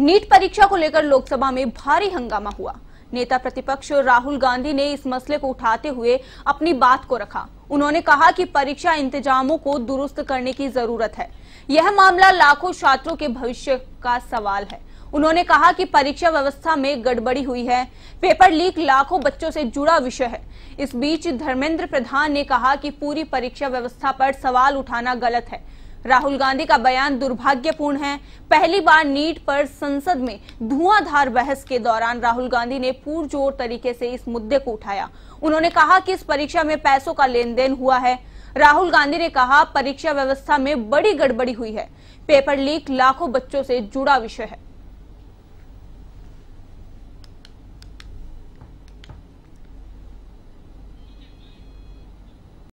NEET परीक्षा को लेकर लोकसभा में भारी हंगामा हुआ नेता प्रतिपक्ष राहुल गांधी ने इस मसले को उठाते हुए अपनी बात को रखा उन्होंने कहा कि परीक्षा इंतजामों को दुरुस्त करने की जरूरत है यह मामला लाखों छात्रों के भविष्य का सवाल है उन्होंने कहा कि परीक्षा व्यवस्था में गड़बड़ी हुई है पेपर लीक लाखों बच्चों से जुड़ा विषय है इस बीच धर्मेंद्र प्रधान ने कहा कि पूरी परीक्षा व्यवस्था पर सवाल उठाना गलत है राहुल गांधी का बयान दुर्भाग्यपूर्ण है पहली बार नीट पर संसद में धुआंधार बहस के दौरान राहुल गांधी ने पुरजोर तरीके से इस मुद्दे को उठाया उन्होंने कहा कि इस परीक्षा में पैसों का लेन देन हुआ है राहुल गांधी ने कहा परीक्षा व्यवस्था में बड़ी गड़बड़ी हुई है पेपर लीक लाखों बच्चों से जुड़ा विषय है